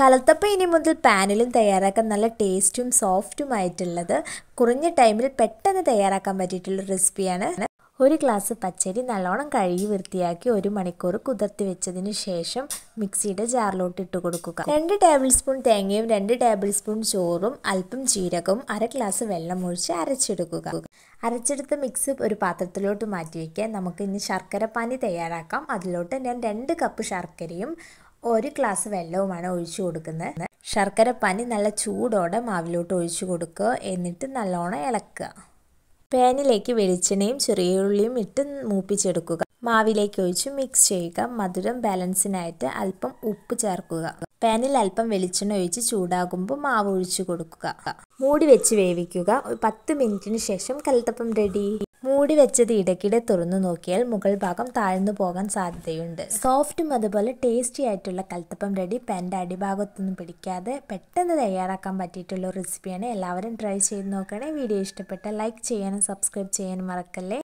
കലത്തപ്പം ഇനി മുതൽ പാനിലും തയ്യാറാക്കാൻ നല്ല ടേസ്റ്റും ആയിട്ടുള്ളത് കുറഞ്ഞ ടൈമിൽ പെട്ടെന്ന് തയ്യാറാക്കാൻ പറ്റിയിട്ടുള്ള റെസിപ്പിയാണ് ഒരു ഗ്ലാസ് പച്ചരി നല്ലോണം കഴുകി വൃത്തിയാക്കി ഒരു മണിക്കൂർ കുതിർത്തി വെച്ചതിന് ശേഷം മിക്സിയുടെ ജാറിലോട്ട് ഇട്ട് കൊടുക്കുക രണ്ട് ടേബിൾ സ്പൂൺ തേങ്ങയും രണ്ട് ടേബിൾ സ്പൂൺ ചോറും അല്പം ജീരകവും അര ഗ്ലാസ് വെള്ളം ഒഴിച്ച് അരച്ചെടുക്കുക അരച്ചെടുത്ത മിക്സ് ഒരു പാത്രത്തിലോട്ട് മാറ്റി വയ്ക്കുക നമുക്ക് ഇനി ശർക്കര പാനി തയ്യാറാക്കാം അതിലോട്ട് ഞാൻ രണ്ട് കപ്പ് ശർക്കരയും ഒരു ഗ്ലാസ് വെള്ളവുമാണ് ഒഴിച്ചു കൊടുക്കുന്നത് ശർക്കര പനി നല്ല ചൂടോടെ മാവിലോട്ട് ഒഴിച്ചു കൊടുക്കുക എന്നിട്ട് നല്ലോണം ഇളക്കുക പാനിലേക്ക് വെളിച്ചെണ്ണയും ചെറിയ ഉള്ളിയും ഇട്ട് മൂപ്പിച്ചെടുക്കുക മാവിലേക്ക് ഒഴിച്ച് മിക്സ് ചെയ്യുക മധുരം ബാലൻസിനായിട്ട് അല്പം ഉപ്പ് ചേർക്കുക പാനിൽ അല്പം വെളിച്ചെണ്ണ ഒഴിച്ച് ചൂടാകുമ്പോൾ മാവ് ഒഴിച്ചു കൊടുക്കുക മൂടി വെച്ച് വേവിക്കുക ഒരു പത്ത് മിനിറ്റിന് ശേഷം കലത്തപ്പം റെഡി മൂടി വെച്ചത് ഇടയ്ക്കിടെ തുറന്നു നോക്കിയാൽ മുകൾ ഭാഗം താഴ്ന്നു പോകാൻ സാധ്യതയുണ്ട് സോഫ്റ്റും അതുപോലെ ടേസ്റ്റി ആയിട്ടുള്ള കൽത്തപ്പം റെഡി പാൻ്റെ അടിഭാഗത്തൊന്നും പിടിക്കാതെ പെട്ടെന്ന് തയ്യാറാക്കാൻ പറ്റിയിട്ടുള്ള റെസിപ്പിയാണ് എല്ലാവരും ട്രൈ ചെയ്ത് നോക്കണേ വീഡിയോ ഇഷ്ടപ്പെട്ട ലൈക്ക് ചെയ്യാനും സബ്സ്ക്രൈബ് ചെയ്യാനും മറക്കല്ലേ